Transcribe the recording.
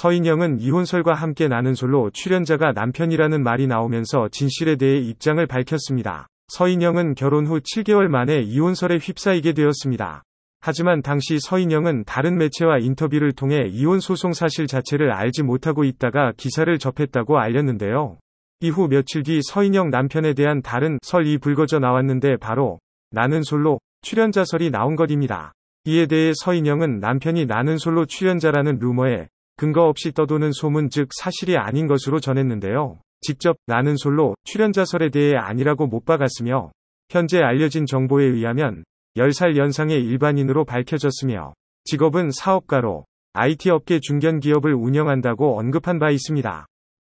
서인영은 이혼설과 함께 나는 솔로 출연자가 남편이라는 말이 나오면서 진실에 대해 입장을 밝혔습니다. 서인영은 결혼 후 7개월 만에 이혼설에 휩싸이게 되었습니다. 하지만 당시 서인영은 다른 매체와 인터뷰를 통해 이혼 소송 사실 자체를 알지 못하고 있다가 기사를 접했다고 알렸는데요. 이후 며칠 뒤 서인영 남편에 대한 다른 설이 불거져 나왔는데 바로 나는 솔로 출연자설이 나온 것입니다. 이에 대해 서인영은 남편이 나는 솔로 출연자라는 루머에 근거 없이 떠도는 소문 즉 사실이 아닌 것으로 전했는데요. 직접 나는 솔로 출연자설에 대해 아니라고 못 박았으며 현재 알려진 정보에 의하면 10살 연상의 일반인으로 밝혀졌으며 직업은 사업가로 IT 업계 중견 기업을 운영한다고 언급한 바 있습니다.